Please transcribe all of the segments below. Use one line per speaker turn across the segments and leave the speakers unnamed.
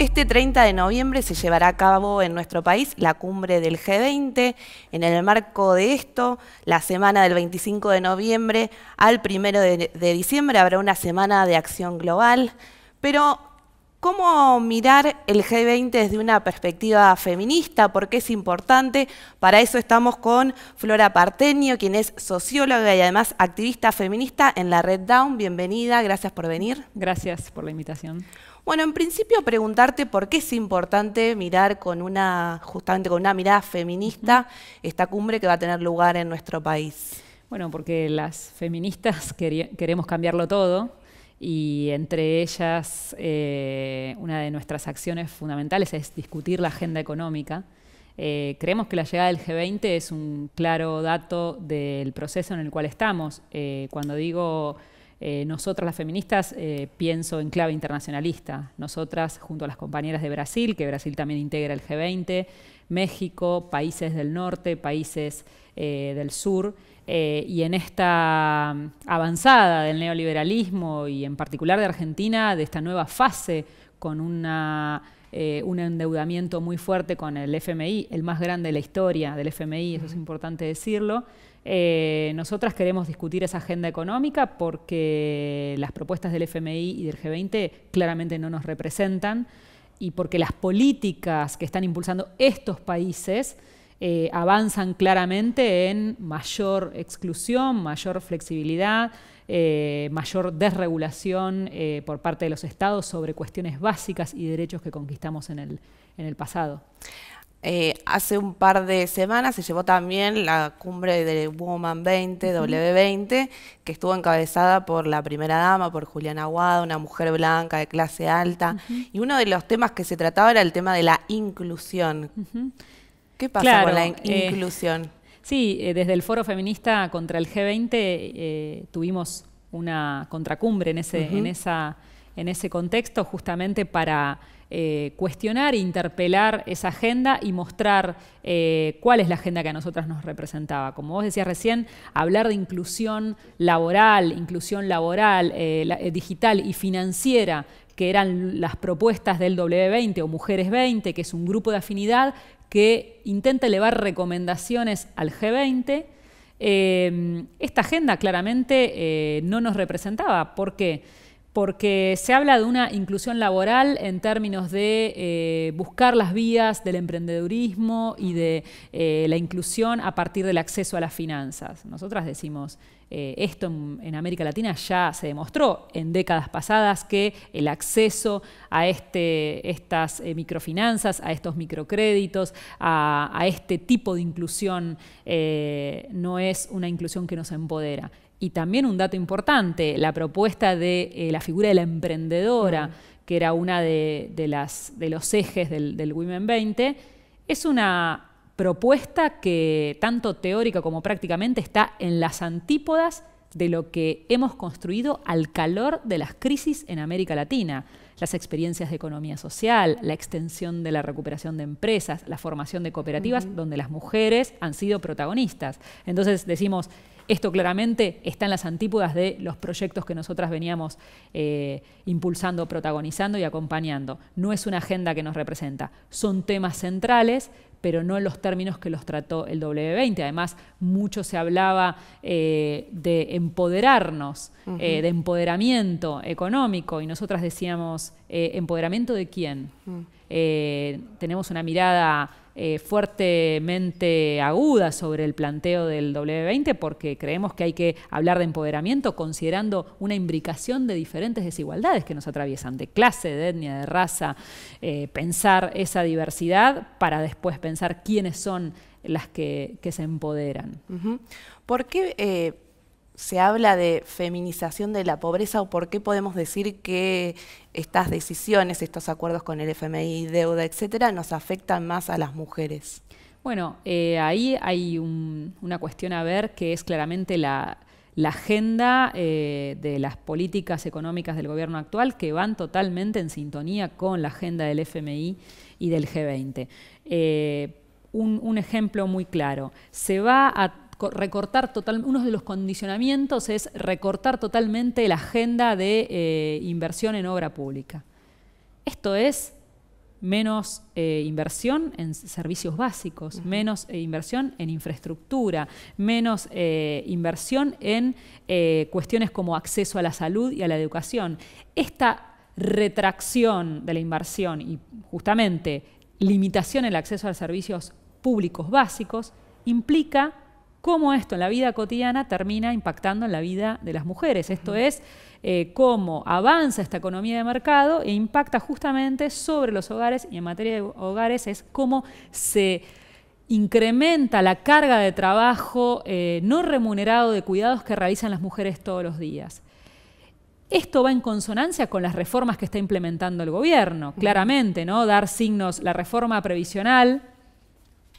Este 30 de noviembre se llevará a cabo en nuestro país la cumbre del G20. En el marco de esto, la semana del 25 de noviembre al 1 de, diciembre habrá una semana de acción global. Pero, ¿cómo mirar el G20 desde una perspectiva feminista? ¿Por qué es importante? Para eso estamos con Flora Partenio, quien es socióloga y además activista feminista en la Red Down. Bienvenida, gracias por venir. Gracias por la invitación. Bueno, en principio preguntarte por qué es importante mirar con una, justamente con una mirada feminista, esta cumbre que va a tener lugar en nuestro país. Bueno, porque las feministas queremos cambiarlo todo
y entre ellas eh, una de nuestras acciones fundamentales es discutir la agenda económica. Eh, creemos que la llegada del G20 es un claro dato del proceso en el cual estamos. Eh, cuando digo eh, nosotras las feministas, eh, pienso en clave internacionalista, nosotras junto a las compañeras de Brasil, que Brasil también integra el G20, México, países del norte, países eh, del sur, y en esta mm, avanzada del neoliberalismo y en particular de Argentina, de esta nueva fase con un endeudamiento muy fuerte con el FMI, el más grande de la historia del FMI, eso es importante decirlo. Eh, nosotras queremos discutir esa agenda económica porque las propuestas del FMI y del G20 claramente no nos representan y porque las políticas que están impulsando estos países eh, avanzan claramente en mayor exclusión, mayor flexibilidad, eh, mayor desregulación por parte de los estados sobre cuestiones básicas y derechos que conquistamos en el,
en el pasado. Eh, hace un par de semanas se llevó también la cumbre de Woman 20, W20, que estuvo encabezada por la primera dama, por Juliana Aguada, una mujer blanca de clase alta. Y uno de los temas que se trataba era el tema de la inclusión. ¿Qué pasa con la eh, inclusión? Sí, eh,
desde el Foro Feminista contra el G20 tuvimos una contracumbre en, ese, en esa en ese contexto justamente para eh, cuestionar e interpelar esa agenda y mostrar eh, cuál es la agenda que a nosotras nos representaba. Como vos decías recién, hablar de inclusión laboral, inclusión laboral, eh, digital y financiera, que eran las propuestas del W20 o Mujeres 20, que es un grupo de afinidad que intenta elevar recomendaciones al G20. esta agenda claramente no nos representaba. ¿Por qué? porque se habla de una inclusión laboral en términos de eh, buscar las vías del emprendedurismo y de eh, la inclusión a partir del acceso a las finanzas. Nosotras decimos, eh, esto en, América Latina ya se demostró en décadas pasadas que el acceso a este, estas microfinanzas, a estos microcréditos, a, este tipo de inclusión no es una inclusión que nos empodera, y también un dato importante, la propuesta de eh, la figura de la emprendedora, que era una de, los ejes del, Women 20, es una propuesta que tanto teórica como prácticamente está en las antípodas de lo que hemos construido al calor de las crisis en América Latina, las experiencias de economía social, la extensión de la recuperación de empresas, la formación de cooperativas, donde las mujeres han sido protagonistas. Entonces decimos, esto claramente está en las antípodas de los proyectos que nosotras veníamos eh, impulsando, protagonizando y acompañando. No es una agenda que nos representa. Son temas centrales, pero no en los términos que los trató el W20. Además, mucho se hablaba eh, de empoderarnos, eh, de empoderamiento económico, y nosotras decíamos, ¿empoderamiento de quién? Mm. Eh, tenemos una mirada eh, fuertemente aguda sobre el planteo del W20 porque creemos que hay que hablar de empoderamiento considerando una imbricación de diferentes desigualdades que nos atraviesan, de clase, de etnia, de raza, eh, pensar esa diversidad para después pensar quiénes son las que, que se empoderan.
¿Por qué se habla de feminización de la pobreza o por qué podemos decir que estas decisiones, estos acuerdos con el FMI, deuda, etcétera, nos afectan más a las mujeres?
Bueno, eh, ahí hay una cuestión a ver que es claramente la, agenda eh, de las políticas económicas del gobierno actual que van totalmente en sintonía con la agenda del FMI y del G20. Eh, un, un, ejemplo muy claro. Se va a recortar total, uno de los condicionamientos es recortar totalmente la agenda de eh, inversión en obra pública. Esto es menos eh, inversión en servicios básicos, menos eh, inversión en infraestructura, menos inversión en cuestiones como acceso a la salud y a la educación. Esta retracción de la inversión y justamente limitación en el acceso a servicios públicos básicos implica cómo esto en la vida cotidiana termina impactando en la vida de las mujeres. Esto es eh, cómo avanza esta economía de mercado e impacta justamente sobre los hogares y en materia de hogares es cómo se incrementa la carga de trabajo eh, no remunerado de cuidados que realizan las mujeres todos los días. Esto va en consonancia con las reformas que está implementando el gobierno, claramente, ¿no? Dar signos, la reforma previsional,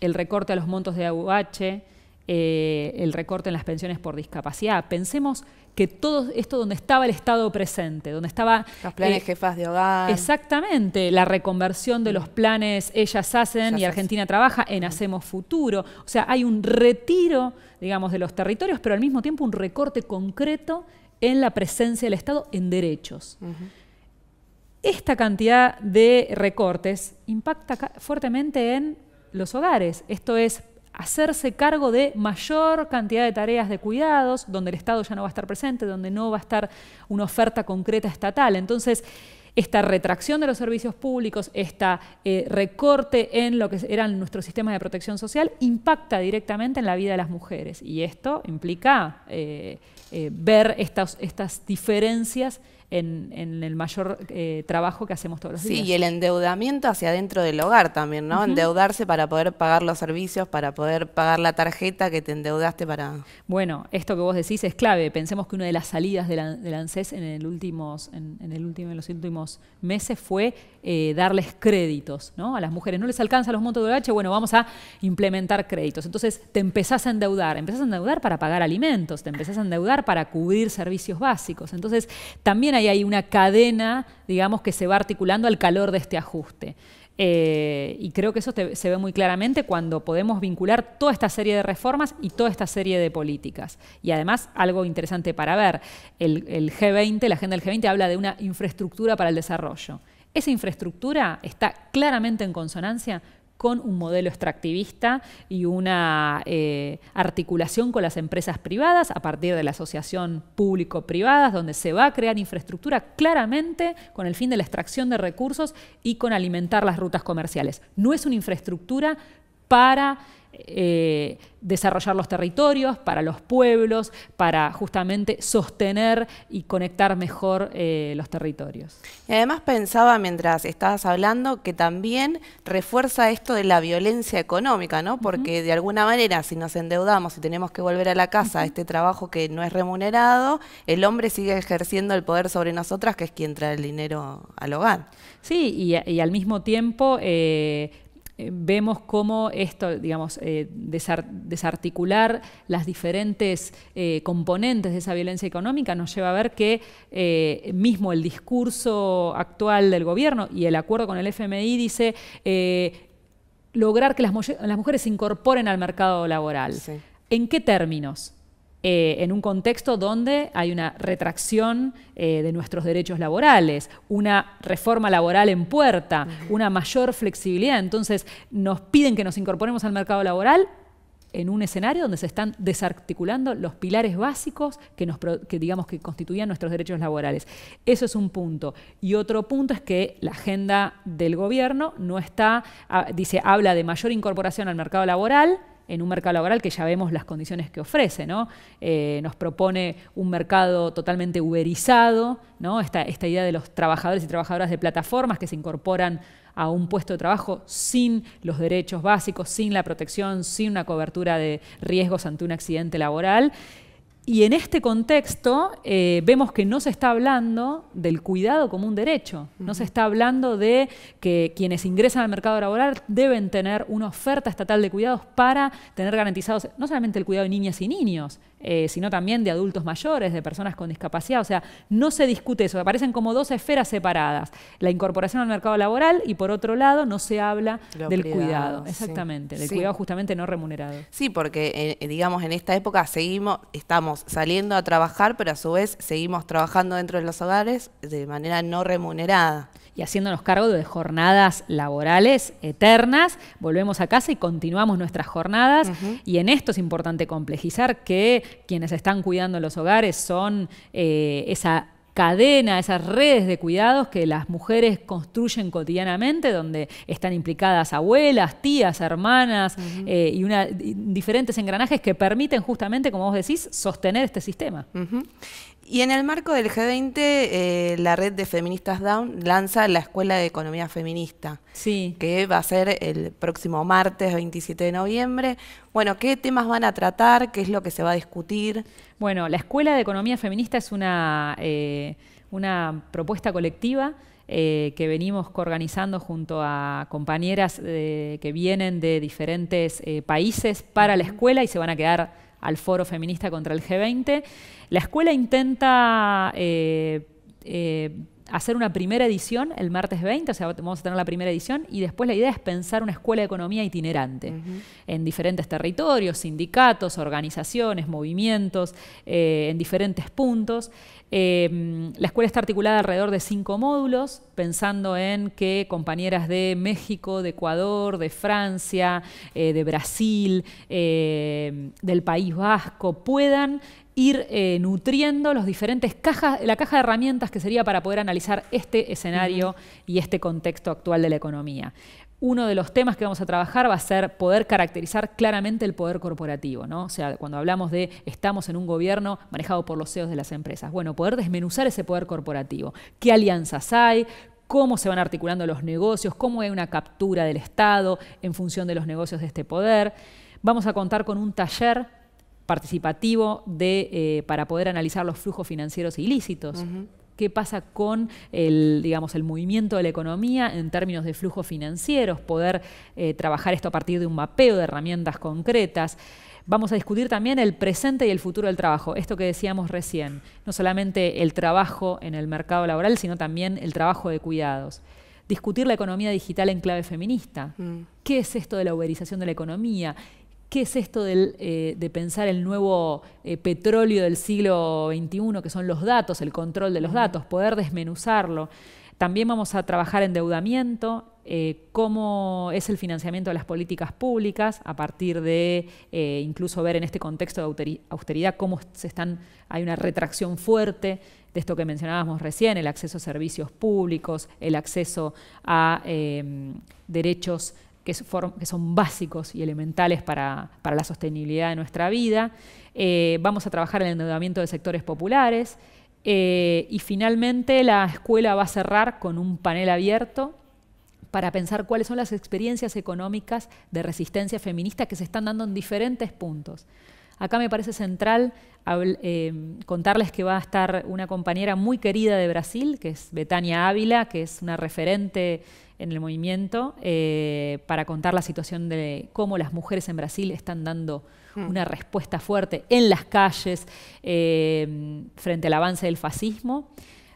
el recorte a los montos de AUH, eh, el recorte en las pensiones por discapacidad. Pensemos que todo esto donde estaba el Estado presente, donde estaba... Los planes eh,
jefas de hogar.
Exactamente, la reconversión de los mm. planes Ellas Hacen y Argentina Trabaja en mm. Hacemos Futuro. O sea, hay un retiro, digamos, de los territorios, pero al mismo tiempo un recorte concreto en la presencia del Estado en derechos. Esta cantidad de recortes impacta fuertemente en los hogares. Esto es hacerse cargo de mayor cantidad de tareas de cuidados, donde el Estado ya no va a estar presente, donde no va a estar una oferta concreta estatal. Entonces, esta retracción de los servicios públicos, este recorte en lo que eran nuestros sistemas de protección social, impacta directamente en la vida de las mujeres. Y esto implica eh, eh, ver estas, estas diferencias en, el mayor eh, trabajo que hacemos todos los días. Sí, y el
endeudamiento hacia adentro del hogar también, ¿no? Endeudarse para poder pagar los servicios, para poder pagar la tarjeta que te endeudaste
para... Bueno, esto que vos decís es clave. Pensemos que una de las salidas del ANSES en, el último, los últimos meses fue eh, darles créditos, ¿no? A las mujeres no les alcanza los montos de H, bueno, vamos a implementar créditos. Entonces te empezás a endeudar, empezás a endeudar para pagar alimentos, te empezás a endeudar para cubrir servicios básicos. Entonces también hay y hay una cadena, digamos, que se va articulando al calor de este ajuste. Eh, y creo que eso se ve muy claramente cuando podemos vincular toda esta serie de reformas y toda esta serie de políticas. Y además, algo interesante para ver, el, el G20, la agenda del G20 habla de una infraestructura para el desarrollo. Esa infraestructura está claramente en consonancia con un modelo extractivista y una eh, articulación con las empresas privadas a partir de la asociación público-privadas, donde se va a crear infraestructura claramente con el fin de la extracción de recursos y con alimentar las rutas comerciales. No es una infraestructura para eh, desarrollar los territorios, para los pueblos, para justamente sostener y conectar mejor eh, los territorios.
Y además pensaba mientras estabas hablando que también refuerza esto de la violencia económica, ¿no? Porque de alguna manera si nos endeudamos y tenemos que volver a la casa, este trabajo que no es remunerado, el hombre sigue ejerciendo el poder sobre nosotras, que es quien trae el dinero al hogar. Sí, y, al mismo tiempo eh,
eh, vemos cómo esto, digamos, eh, desarticular las diferentes eh, componentes de esa violencia económica nos lleva a ver que mismo el discurso actual del gobierno y el acuerdo con el FMI dice lograr que las, mujeres se incorporen al mercado laboral. ¿En qué términos? Eh, en un contexto donde hay una retracción eh, de nuestros derechos laborales, una reforma laboral en puerta, una mayor flexibilidad. Entonces, nos piden que nos incorporemos al mercado laboral en un escenario donde se están desarticulando los pilares básicos que, nos, que digamos que constituían nuestros derechos laborales. Eso es un punto. Y otro punto es que la agenda del gobierno no está, ah, dice, habla de mayor incorporación al mercado laboral, en un mercado laboral que ya vemos las condiciones que ofrece. ¿no? Eh, nos propone un mercado totalmente uberizado, ¿no? esta idea de los trabajadores y trabajadoras de plataformas que se incorporan a un puesto de trabajo sin los derechos básicos, sin la protección, sin una cobertura de riesgos ante un accidente laboral. Y en este contexto eh, vemos que no se está hablando del cuidado como un derecho, no se está hablando de que quienes ingresan al mercado laboral deben tener una oferta estatal de cuidados para tener garantizados no solamente el cuidado de niñas y niños, eh, sino también de adultos mayores, de personas con discapacidad. O sea, no se discute eso, aparecen como dos esferas separadas, la incorporación al mercado laboral y por otro lado no se habla del cuidado, exactamente, del cuidado justamente no remunerado.
Sí, porque eh, digamos en esta época seguimos, estamos saliendo a trabajar, pero a su vez seguimos trabajando dentro de los hogares de manera no remunerada. Y haciéndonos cargo de jornadas laborales
eternas, volvemos a casa y continuamos nuestras jornadas. Y en esto es importante complejizar que quienes están cuidando los hogares son eh, esa cadena, esas redes de cuidados que las mujeres construyen cotidianamente, donde están implicadas abuelas, tías, hermanas eh, y, diferentes engranajes que permiten justamente, como vos decís, sostener este sistema.
Y en el marco del G20, eh, la red de feministas Down lanza la Escuela de Economía Feminista, que va a ser el próximo martes 27 de noviembre. Bueno, ¿qué temas van a tratar? ¿Qué es lo que se va a discutir? Bueno, la Escuela de Economía Feminista es una, eh,
una propuesta colectiva eh, que venimos organizando junto a compañeras eh, que vienen de diferentes eh, países para la escuela y se van a quedar al foro feminista contra el G20. La escuela intenta hacer una primera edición el martes 20, o sea, vamos a tener la primera edición, y después la idea es pensar una escuela de economía itinerante en diferentes territorios, sindicatos, organizaciones, movimientos, en diferentes puntos. Em, la escuela está articulada alrededor de cinco módulos, pensando en que compañeras de México, de Ecuador, de Francia, eh, de Brasil, em, del País Vasco, puedan ir eh, nutriendo los diferentes cajas, la caja de herramientas que sería para poder analizar este escenario y este contexto actual de la economía. Uno de los temas que vamos a trabajar va a ser poder caracterizar claramente el poder corporativo, ¿no? O sea, cuando hablamos de estamos en un gobierno manejado por los CEOs de las empresas, bueno, poder desmenuzar ese poder corporativo. ¿Qué alianzas hay? cómo se van articulando los negocios, cómo hay una captura del Estado en función de los negocios de este poder. Vamos a contar con un taller participativo de, eh, para poder analizar los flujos financieros ilícitos qué pasa con el, digamos, el movimiento de la economía en términos de flujos financieros, poder eh, trabajar esto a partir de un mapeo de herramientas concretas. Vamos a discutir también el presente y el futuro del trabajo, esto que decíamos recién, no solamente el trabajo en el mercado laboral, sino también el trabajo de cuidados discutir la economía digital en clave feminista. Mm. ¿Qué es esto de la uberización de la economía? ¿Qué es esto eh, de pensar el nuevo eh, petróleo del siglo XXI, que son los datos, el control de los datos, poder desmenuzarlo? También vamos a trabajar endeudamiento, eh, cómo es el financiamiento de las políticas públicas, a partir de incluso ver en este contexto de austeridad cómo se están, hay una retracción fuerte de esto que mencionábamos recién, el acceso a servicios públicos, el acceso a eh, derechos que, son básicos y elementales para, la sostenibilidad de nuestra vida. Eh, vamos a trabajar en el endeudamiento de sectores populares. Eh, y finalmente la escuela va a cerrar con un panel abierto para pensar cuáles son las experiencias económicas de resistencia feminista que se están dando en diferentes puntos. Acá me parece central eh, contarles que va a estar una compañera muy querida de Brasil, que es Betania Ávila, que es una referente en el movimiento eh, para contar la situación de cómo las mujeres en Brasil están dando mm. una respuesta fuerte en las calles eh, frente al avance del fascismo.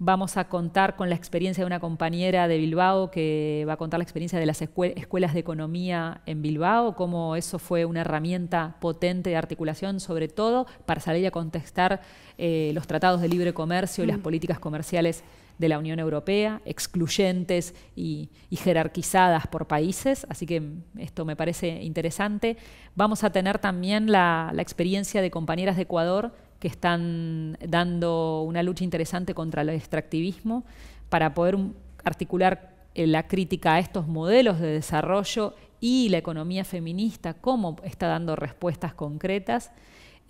Vamos a contar con la experiencia de una compañera de Bilbao que va a contar la experiencia de las escuelas de economía en Bilbao, cómo eso fue una herramienta potente de articulación, sobre todo para salir a contestar eh, los tratados de libre comercio y las mm. políticas comerciales de la Unión Europea, excluyentes y, jerarquizadas por países, así que esto me parece interesante. Vamos a tener también la, la experiencia de compañeras de Ecuador que están dando una lucha interesante contra el extractivismo para poder articular eh, la crítica a estos modelos de desarrollo y la economía feminista, cómo está dando respuestas concretas.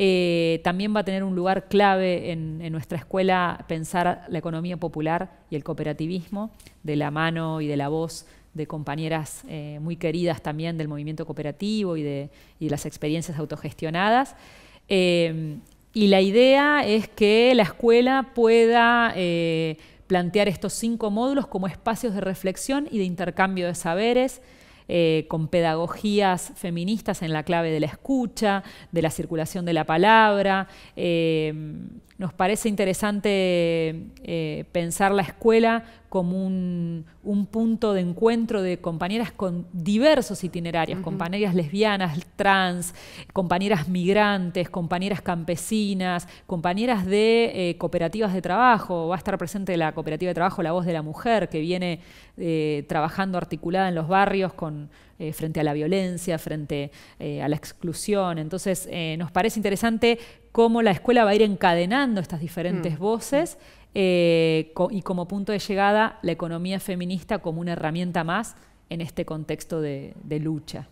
Eh, también va a tener un lugar clave en, nuestra escuela pensar la economía popular y el cooperativismo de la mano y de la voz de compañeras eh, muy queridas también del movimiento cooperativo y de, las experiencias autogestionadas. Eh, y la idea es que la escuela pueda plantear estos cinco módulos como espacios de reflexión y de intercambio de saberes, eh, con pedagogías feministas en la clave de la escucha, de la circulación de la palabra. Eh, nos parece interesante eh, pensar la escuela como un, punto de encuentro de compañeras con diversos itinerarios, compañeras lesbianas, trans, compañeras migrantes, compañeras campesinas, compañeras de eh, cooperativas de trabajo. Va a estar presente la cooperativa de trabajo La Voz de la Mujer, que viene eh, trabajando articulada en los barrios con eh, frente a la violencia, frente eh, a la exclusión. Entonces, eh, nos parece interesante cómo la escuela va a ir encadenando estas diferentes mm. voces y como punto de llegada la economía feminista como una herramienta más en este contexto de, lucha.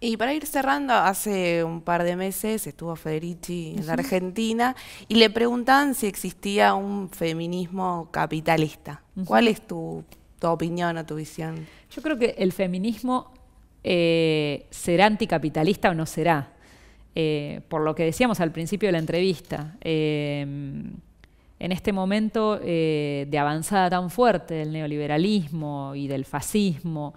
Y para ir cerrando, hace un par de meses estuvo Federici en Argentina y le preguntaban si existía un feminismo capitalista. ¿Cuál es tu opinión o tu visión? Yo creo que el feminismo
eh, ¿será anticapitalista o no será? Eh, por lo que decíamos al principio de la entrevista, em, en este momento eh, de avanzada tan fuerte del neoliberalismo y del fascismo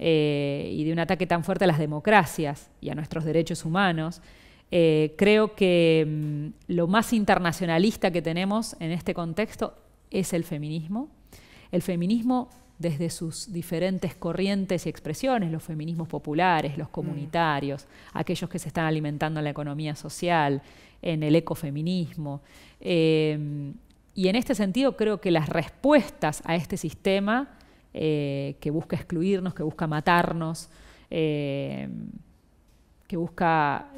y de un ataque tan fuerte a las democracias y a nuestros derechos humanos, creo que em, lo más internacionalista que tenemos en este contexto es el feminismo. El feminismo desde sus diferentes corrientes y expresiones, los feminismos populares, los comunitarios, mm. aquellos que se están alimentando en la economía social, en el ecofeminismo. Eh, y en este sentido creo que las respuestas a este sistema eh, que busca excluirnos, que busca matarnos, eh, que busca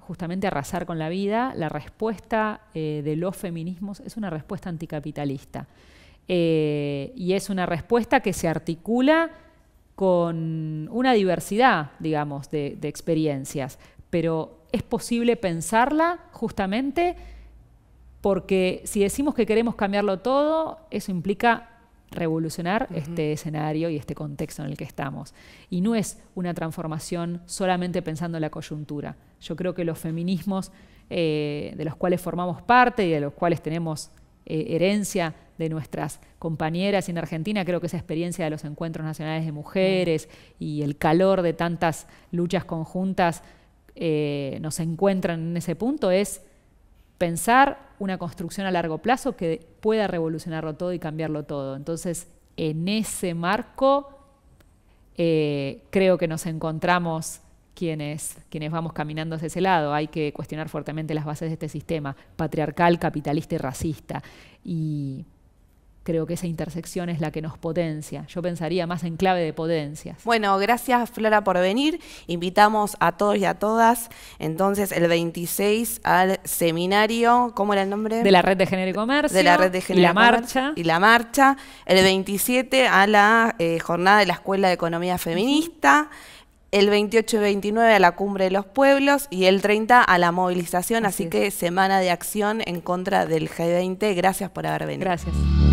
justamente arrasar con la vida, la respuesta de los feminismos es una respuesta anticapitalista eh, y es una respuesta que se articula con una diversidad, digamos, de, experiencias. Pero es posible pensarla justamente porque si decimos que queremos cambiarlo todo, eso implica revolucionar este escenario y este contexto en el que estamos. Y no es una transformación solamente pensando en la coyuntura. Yo creo que los feminismos eh, de los cuales formamos parte y de los cuales tenemos eh, herencia de nuestras compañeras en Argentina, creo que esa experiencia de los encuentros nacionales de mujeres mm. y el calor de tantas luchas conjuntas eh, nos encuentran en ese punto, es pensar una construcción a largo plazo que pueda revolucionarlo todo y cambiarlo todo. Entonces, en ese marco, eh, creo que nos encontramos quienes, quienes vamos caminando hacia ese lado. Hay que cuestionar fuertemente las bases de este sistema patriarcal, capitalista y racista. Y creo
que esa intersección es la que nos potencia. Yo pensaría más en clave de potencias. Bueno, gracias Flora por venir. Invitamos a todos y a todas entonces el 26 al seminario, ¿cómo era el nombre? De la Red de Género y Comercio. De la Red de Género y la Marcha. y la Marcha. El 27 a la eh, jornada de la Escuela de Economía Feminista. el 28 y 29 a la cumbre de los pueblos y el 30 a la movilización, así, así que semana de acción en contra del G20. Gracias por haber venido. Gracias.